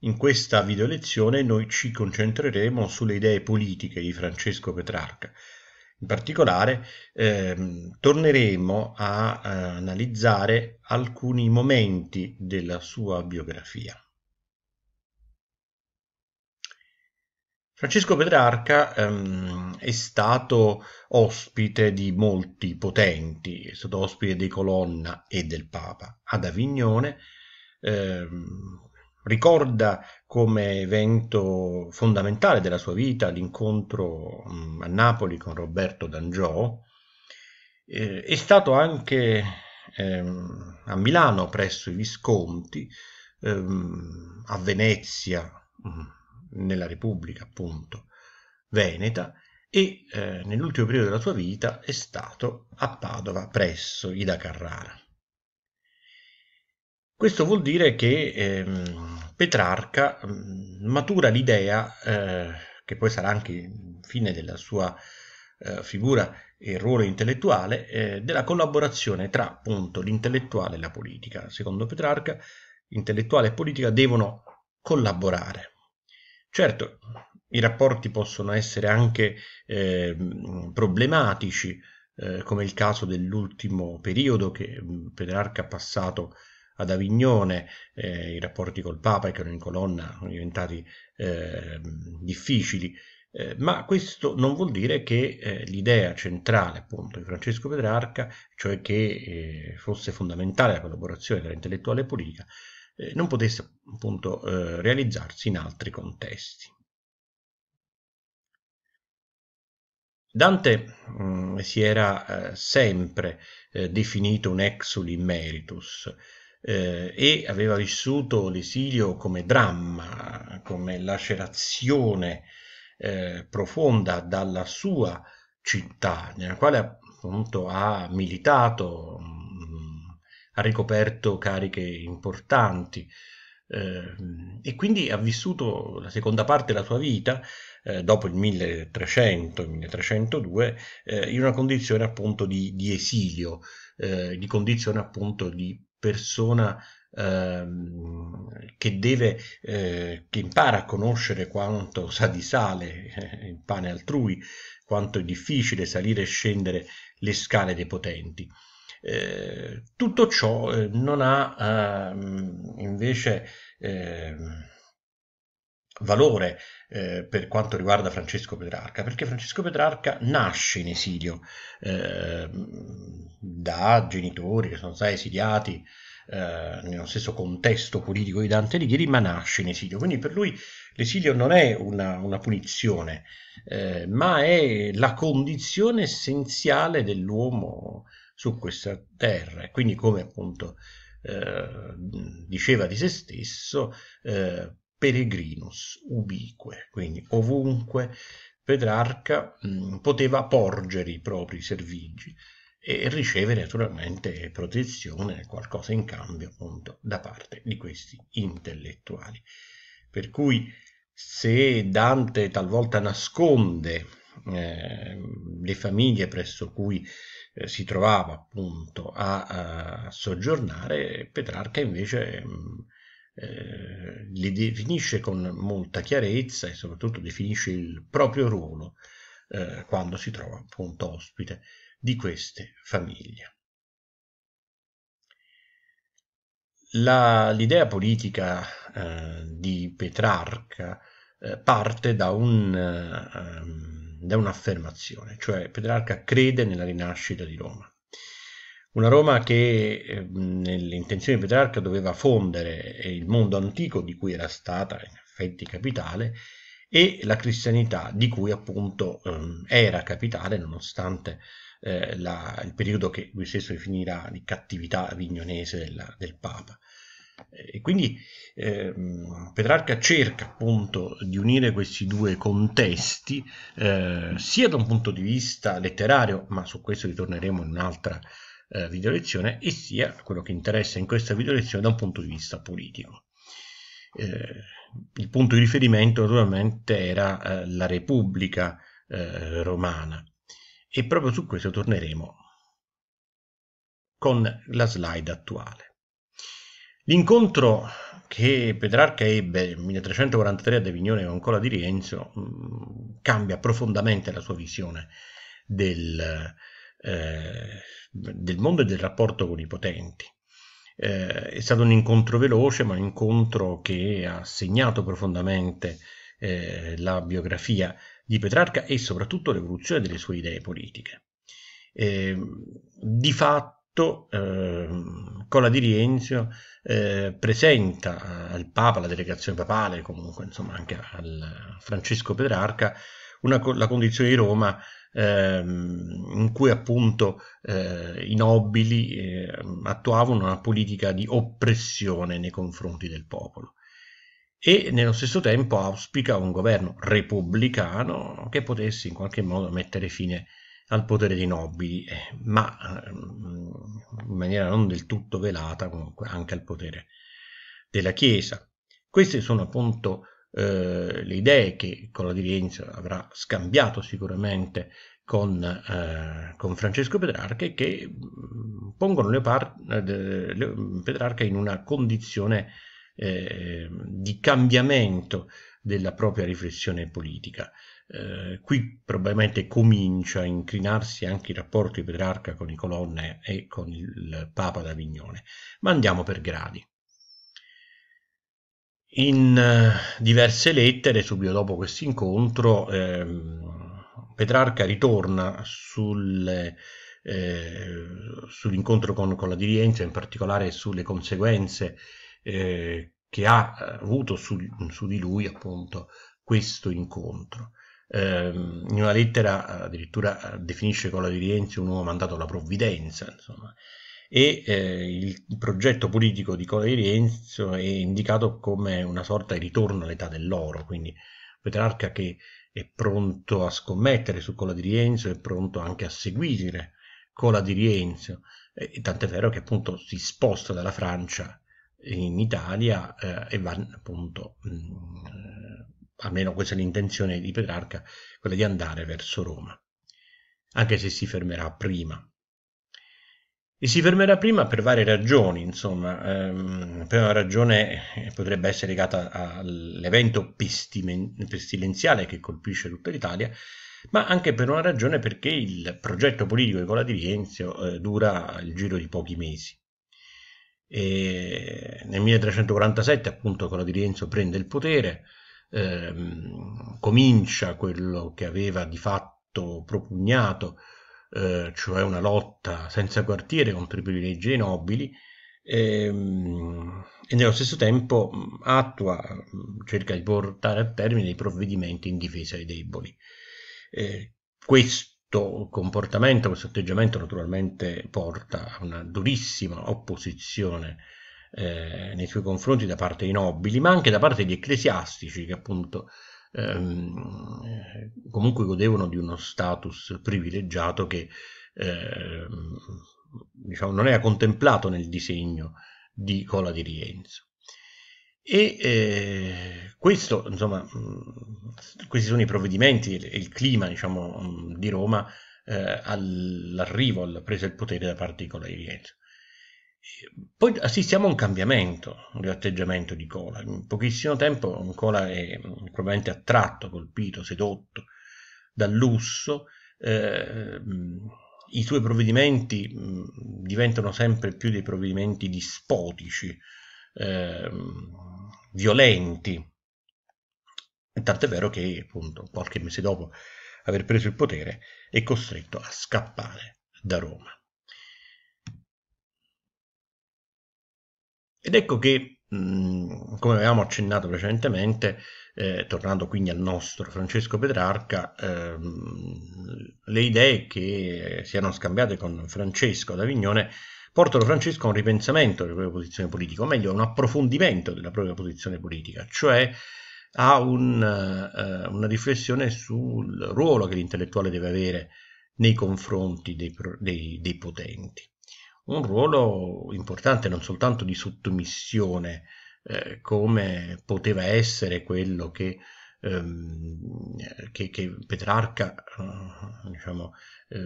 In questa videolezione noi ci concentreremo sulle idee politiche di Francesco Petrarca. In particolare ehm, torneremo a, a eh, analizzare alcuni momenti della sua biografia. Francesco Petrarca ehm, è stato ospite di molti potenti, è stato ospite dei Colonna e del Papa. Ad Avignone ehm, ricorda come evento fondamentale della sua vita l'incontro mm, a Napoli con Roberto D'Angiò, eh, è stato anche ehm, a Milano presso i Visconti, ehm, a Venezia, mm, nella Repubblica appunto, Veneta, e eh, nell'ultimo periodo della sua vita è stato a Padova presso Ida Carrara. Questo vuol dire che ehm, Petrarca matura l'idea, eh, che poi sarà anche fine della sua eh, figura e ruolo intellettuale, eh, della collaborazione tra appunto l'intellettuale e la politica. Secondo Petrarca, intellettuale e politica devono collaborare. Certo, i rapporti possono essere anche eh, problematici, eh, come il caso dell'ultimo periodo che Petrarca ha passato ad Avignone, eh, i rapporti col Papa che erano in colonna sono diventati eh, difficili, eh, ma questo non vuol dire che eh, l'idea centrale appunto di Francesco Petrarca, cioè che eh, fosse fondamentale la collaborazione tra intellettuale e politica, eh, non potesse appunto realizzarsi in altri contesti. Dante mh, mm, si era eh, sempre eh, definito un exul in meritus, eh, e aveva vissuto l'esilio come dramma, come lacerazione eh, profonda dalla sua città, nella quale appunto ha militato, mh, mm, ha ricoperto cariche importanti eh, e quindi ha vissuto la seconda parte della sua vita eh, dopo il 1300-1302, eh, in una condizione appunto di, di esilio, eh, di condizione appunto di persona ehm, che deve, eh, che impara a conoscere quanto sa di sale eh, il pane altrui, quanto è difficile salire e scendere le scale dei potenti. Eh, tutto ciò eh, non ha ehm, invece ehm, valore eh, per quanto riguarda Francesco Petrarca, perché Francesco Petrarca nasce in esilio eh, da genitori che sono stati esiliati eh, nello stesso contesto politico di Dante Alighieri, ma nasce in esilio. Quindi per lui l'esilio non è una, una punizione, eh, ma è la condizione essenziale dell'uomo su questa terra. Quindi come appunto eh, diceva di se stesso, eh, peregrinus ubique, quindi ovunque Petrarca mh, mm, poteva porgere i propri servigi e ricevere naturalmente protezione, qualcosa in cambio appunto da parte di questi intellettuali. Per cui se Dante talvolta nasconde eh, le famiglie presso cui eh, si trovava appunto a, a, soggiornare, Petrarca invece mh, mm, eh, li definisce con molta chiarezza e soprattutto definisce il proprio ruolo eh, quando si trova appunto ospite di queste famiglie. l'idea politica eh, di Petrarca eh, parte eh, ehm, da un'affermazione, cioè Petrarca crede nella rinascita di Roma. Una Roma che ehm, nell'intenzione di Petrarca doveva fondere eh, il mondo antico di cui era stata in effetti capitale e la cristianità di cui appunto ehm, era capitale nonostante eh, la, il periodo che lui stesso definirà di cattività avignonese della, del Papa. Eh, e quindi eh, Petrarca cerca appunto di unire questi due contesti, eh, sia da un punto di vista letterario, ma su questo ritorneremo in un'altra eh, video lezione e sia quello che interessa in questa video lezione da un punto di vista politico. Eh, il punto di riferimento naturalmente era eh, la Repubblica eh, Romana e proprio su questo torneremo con la slide attuale. L'incontro che Petrarca ebbe nel 1343 ad Avignone con Cola di Rienzo mh, mm, cambia profondamente la sua visione del, eh, del mondo e del rapporto con i potenti. Eh, è stato un incontro veloce, ma un incontro che ha segnato profondamente eh, la biografia di Petrarca e soprattutto l'evoluzione delle sue idee politiche. Ehm, di fatto, ehm, Cola di Rienzio eh, presenta al Papa, alla delegazione papale, comunque insomma anche al Francesco Petrarca, una, la condizione di Roma ehm, in cui appunto eh, i nobili eh, attuavano una politica di oppressione nei confronti del popolo e nello stesso tempo auspica un governo repubblicano che potesse in qualche modo mettere fine al potere dei nobili, eh, ma ehm, in maniera non del tutto velata comunque anche al potere della Chiesa. Queste sono appunto eh, le idee che Collodi Rienzo avrà scambiato sicuramente con, eh, con, Francesco Petrarca e che mm, pongono eh, Petrarca in una condizione eh, di cambiamento della propria riflessione politica. Eh, qui probabilmente comincia a inclinarsi anche il rapporto di Petrarca con i colonne e con il Papa d'Avignone. Ma andiamo per gradi. In eh, diverse lettere, subito dopo questo incontro, ehm, Petrarca ritorna sul, eh, sull'incontro con, con, la dirigenza, in particolare sulle conseguenze eh, che ha eh, avuto su, su, di lui appunto questo incontro. Eh, in una lettera addirittura eh, definisce con la dirigenza un uomo mandato alla provvidenza, insomma, e eh, il progetto politico di Cola di Rienzo è indicato come una sorta di ritorno all'età dell'oro, quindi Petrarca che è pronto a scommettere su Cola di Rienzo, è pronto anche a seguire Cola di Rienzo, e tant'è vero che appunto si sposta dalla Francia in Italia eh, e va appunto, mh, mm, almeno questa è l'intenzione di Petrarca, quella di andare verso Roma, anche se si fermerà prima e si fermerà prima per varie ragioni, insomma, ehm, per una ragione potrebbe essere legata all'evento pestilenziale che colpisce tutta l'Italia, ma anche per una ragione perché il progetto politico di Cola di Rienzio eh, dura il giro di pochi mesi. E nel 1347 appunto Cola di Rienzio prende il potere, ehm, comincia quello che aveva di fatto propugnato eh, cioè una lotta senza quartiere contro i privilegi dei nobili, e, ehm, e nello stesso tempo attua, cerca di portare a termine i provvedimenti in difesa dei deboli. Eh, questo comportamento, questo atteggiamento naturalmente porta a una durissima opposizione eh, nei suoi confronti da parte dei nobili, ma anche da parte degli ecclesiastici che appunto ehm, comunque godevano di uno status privilegiato che eh, diciamo, non era contemplato nel disegno di Cola di Rienzo. E eh, questo, insomma, questi sono i provvedimenti e il clima diciamo, di Roma eh, all'arrivo, alla presa del potere da parte di Cola di Rienzo. Poi assistiamo ah, a un cambiamento di atteggiamento di Cola. In pochissimo tempo Cola è mm, probabilmente attratto, colpito, sedotto dal lusso. Eh, mm, I suoi provvedimenti mm, diventano sempre più dei provvedimenti dispotici, eh, violenti. Tant'è vero che appunto qualche mese dopo aver preso il potere è costretto a scappare da Roma. Ed ecco che, mm, come avevamo accennato precedentemente, eh, tornando quindi al nostro Francesco Petrarca, ehm, le idee che si erano scambiate con Francesco ad Avignone portano Francesco a un ripensamento della propria posizione politica, o meglio a un approfondimento della propria posizione politica, cioè a un, eh, una riflessione sul ruolo che l'intellettuale deve avere nei confronti dei, dei, dei potenti un ruolo importante non soltanto di sottomissione, eh, come poteva essere quello che, ehm, che, che Petrarca eh, diciamo, eh,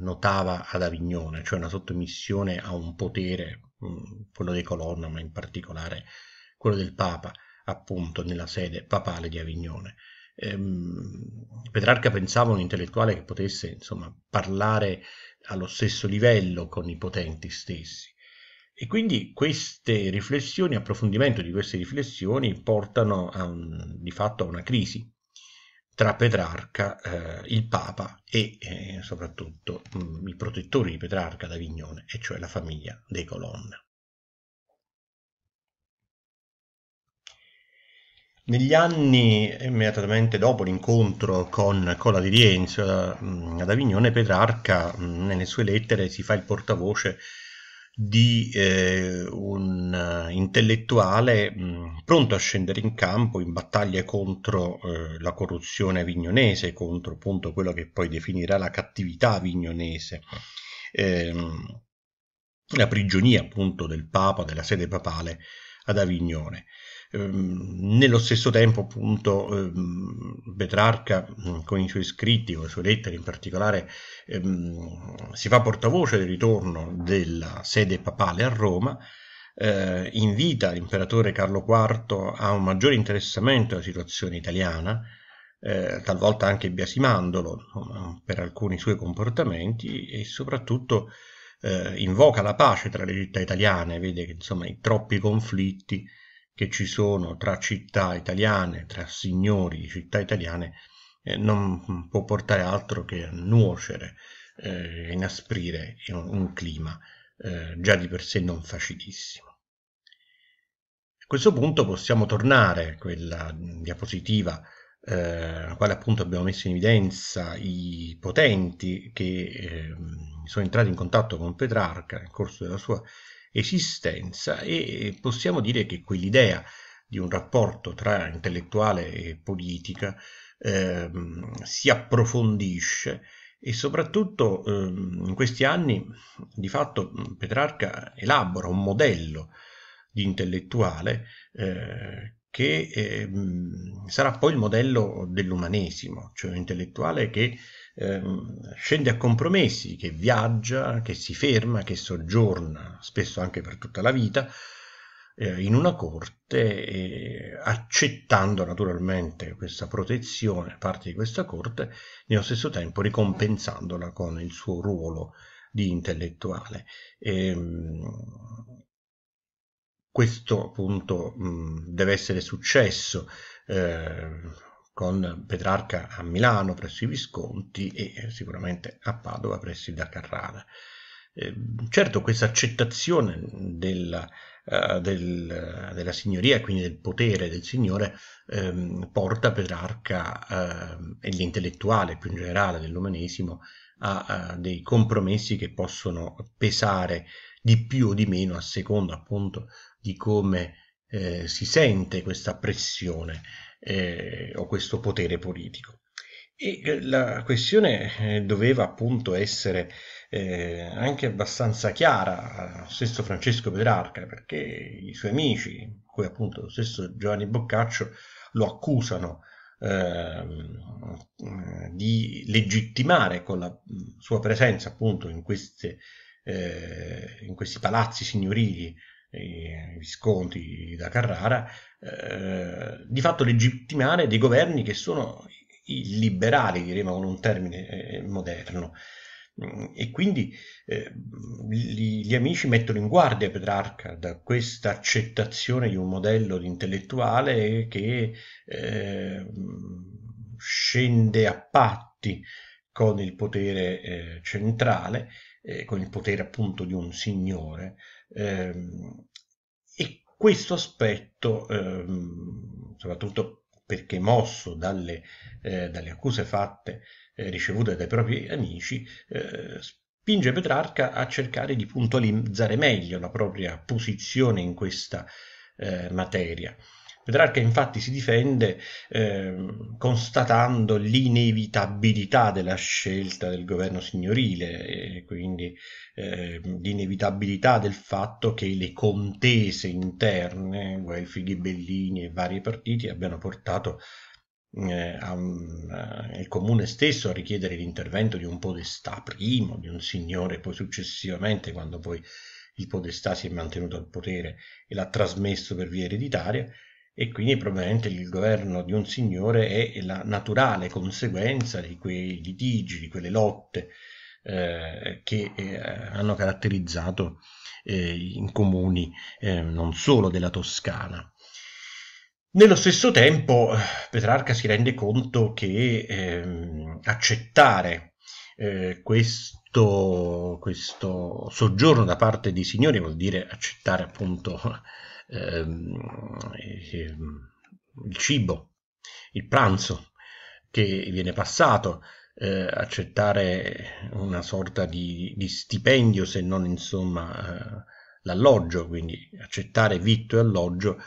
notava ad Avignone, cioè una sottomissione a un potere, mh, mm, quello dei colonna, ma in particolare quello del Papa, appunto nella sede papale di Avignone. Ehm, Petrarca pensava un intellettuale che potesse insomma, parlare allo stesso livello con i potenti stessi. E quindi queste riflessioni, approfondimento di queste riflessioni, portano un, di fatto a una crisi tra Petrarca, eh, il Papa e eh, soprattutto mh, mm, i protettori di Petrarca d'Avignone, e cioè la famiglia dei Colonna. Negli anni immediatamente dopo l'incontro con Cola di Rienzo eh, ad Avignone, Petrarca mm, nelle sue lettere si fa il portavoce di eh, un eh, intellettuale mh, mm, pronto a scendere in campo in battaglie contro eh, la corruzione avignonese, contro appunto quello che poi definirà la cattività avignonese, eh, la prigionia appunto del Papa, della sede papale ad Avignone. Ehm, nello stesso tempo appunto ehm, Petrarca mm, con i suoi scritti, con le sue lettere in particolare ehm, si fa portavoce del ritorno della sede papale a Roma eh, invita l'imperatore Carlo IV a un maggiore interessamento alla situazione italiana, eh, talvolta anche biasimandolo per alcuni suoi comportamenti e soprattutto eh, invoca la pace tra le città italiane, vede che insomma i troppi conflitti che ci sono tra città italiane, tra signori di città italiane, eh, non può portare altro che a nuocere eh, e eh, inasprire un, un clima eh, già di per sé non facilissimo. A questo punto possiamo tornare a quella diapositiva nella eh, quale appunto abbiamo messo in evidenza i potenti che ehm, sono entrati in contatto con Petrarca nel corso della sua esistenza e possiamo dire che quell'idea di un rapporto tra intellettuale e politica eh, si approfondisce e soprattutto eh, in questi anni di fatto Petrarca elabora un modello di intellettuale eh, che ehm, sarà poi il modello dell'umanesimo, cioè un intellettuale che Ehm, scende a compromessi, che viaggia, che si ferma, che soggiorna, spesso anche per tutta la vita, eh, in una corte, eh, accettando naturalmente questa protezione, parte di questa corte, nello stesso tempo ricompensandola con il suo ruolo di intellettuale. E, ehm, questo appunto mh, deve essere successo. Eh, con Petrarca a Milano presso i Visconti e eh, sicuramente a Padova presso i da Carrara. Eh, certo questa accettazione della, eh, del, della signoria, quindi del potere del signore, ehm, porta Petrarca ehm, e l'intellettuale più in generale dell'umanesimo a, a, dei compromessi che possono pesare di più o di meno a seconda appunto di come si sente questa pressione eh, o questo potere politico. E eh, la questione eh, doveva appunto essere eh, anche abbastanza chiara allo stesso Francesco Petrarca, perché i suoi amici, come appunto lo stesso Giovanni Boccaccio, lo accusano ehm, eh, di legittimare con la mm, sua presenza appunto in, queste, eh, in questi palazzi signorili i Visconti da Carrara, eh, di fatto legittimare dei governi che sono i liberali, diremo con un termine eh, moderno. Mm, e quindi eh, gli, gli, amici mettono in guardia Petrarca da questa accettazione di un modello di intellettuale che eh, scende a patti con il potere eh, centrale, eh, con il potere appunto di un signore, Ehm, e questo aspetto, ehm, soprattutto perché mosso dalle, eh, dalle accuse fatte, eh, ricevute dai propri amici, eh, spinge Petrarca a cercare di puntualizzare meglio la propria posizione in questa materia. Petrarca infatti si difende eh, constatando l'inevitabilità della scelta del governo signorile e quindi eh, l'inevitabilità del fatto che le contese interne, Guelfi, Ghibellini e vari partiti abbiano portato eh, a a, eh, il comune stesso a richiedere l'intervento di un podestà primo, di un signore, poi successivamente quando poi il podestà si è mantenuto al potere e l'ha trasmesso per via ereditaria, e quindi probabilmente il governo di un signore è la naturale conseguenza di quei litigi, di quelle lotte eh, che eh, hanno caratterizzato eh, i comuni eh, non solo della Toscana. Nello stesso tempo Petrarca si rende conto che ehm, accettare eh, questo, questo soggiorno da parte dei signori vuol dire accettare appunto Ehm, ehm, il cibo, il pranzo che viene passato, eh, accettare una sorta di, di, stipendio se non insomma eh, l'alloggio, quindi accettare vitto e alloggio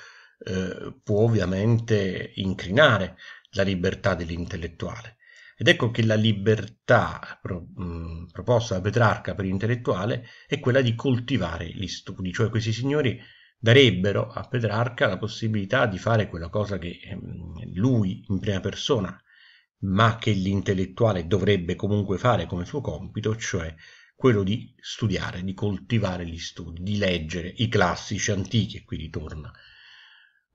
eh, può ovviamente incrinare la libertà dell'intellettuale. Ed ecco che la libertà pro, mh, mm, proposta da Petrarca per l'intellettuale è quella di coltivare gli studi, cioè questi signori darebbero a Petrarca la possibilità di fare quella cosa che ehm, lui in prima persona, ma che l'intellettuale dovrebbe comunque fare come suo compito, cioè quello di studiare, di coltivare gli studi, di leggere i classici antichi, e qui ritorna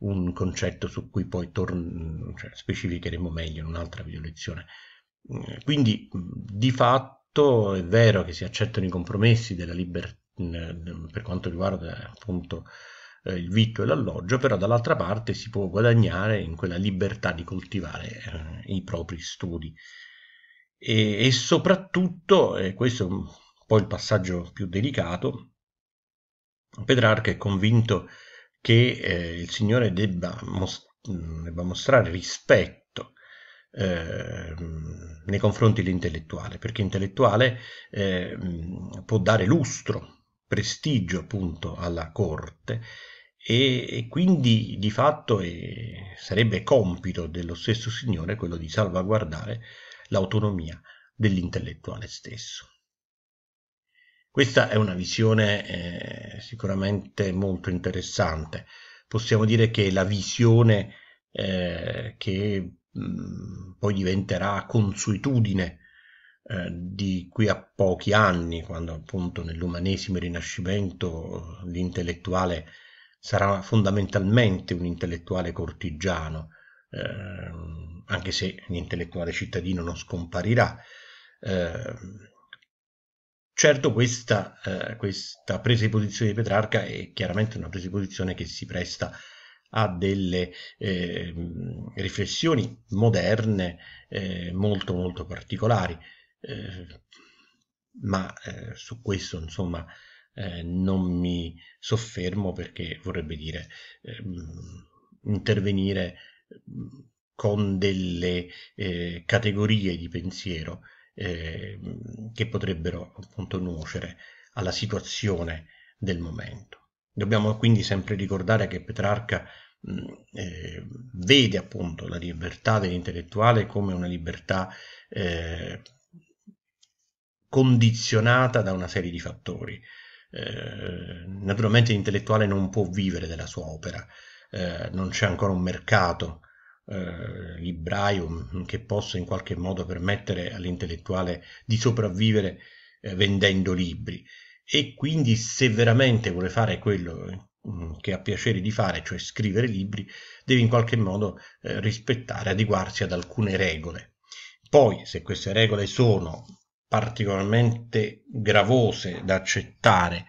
un concetto su cui poi cioè, specificheremo meglio in un'altra video lezione. Eh, quindi di fatto è vero che si accettano i compromessi della libertà per quanto riguarda appunto eh, il vitto e l'alloggio, però dall'altra parte si può guadagnare in quella libertà di coltivare eh, i propri studi. E, e soprattutto, e questo è un po' il passaggio più delicato, Petrarca è convinto che eh, il Signore debba, most mm, debba mostrare rispetto eh, nei confronti dell'intellettuale, perché l'intellettuale eh, mm, può dare lustro prestigio appunto alla corte e, e quindi di fatto eh, sarebbe compito dello stesso signore quello di salvaguardare l'autonomia dell'intellettuale stesso. Questa è una visione eh, sicuramente molto interessante. Possiamo dire che la visione eh, che mh, mm, poi diventerà consuetudine eh, di qui a pochi anni, quando appunto nell'umanesimo rinascimento l'intellettuale sarà fondamentalmente un intellettuale cortigiano, eh, anche se l'intellettuale cittadino non scomparirà. Eh, certo questa, eh, questa, presa di posizione di Petrarca è chiaramente una presa di posizione che si presta a delle eh, riflessioni moderne eh, molto molto particolari. Eh, ma eh, su questo insomma eh, non mi soffermo perché vorrebbe dire ehm, intervenire con delle eh, categorie di pensiero ehm, che potrebbero appunto nuocere alla situazione del momento. Dobbiamo quindi sempre ricordare che Petrarca eh, vede appunto la libertà dell'intellettuale come una libertà eh, condizionata da una serie di fattori. Eh, naturalmente l'intellettuale non può vivere della sua opera, eh, non c'è ancora un mercato eh, libraio mm, che possa in qualche modo permettere all'intellettuale di sopravvivere eh, vendendo libri e quindi se veramente vuole fare quello mm, che ha piacere di fare, cioè scrivere libri, deve in qualche modo eh, rispettare, adeguarsi ad alcune regole. Poi, se queste regole sono particolarmente gravose da accettare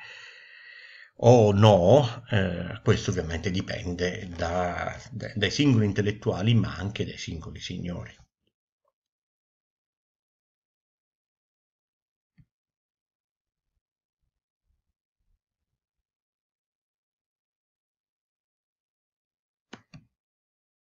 o no, eh, questo ovviamente dipende da, da, dai singoli intellettuali ma anche dai singoli signori.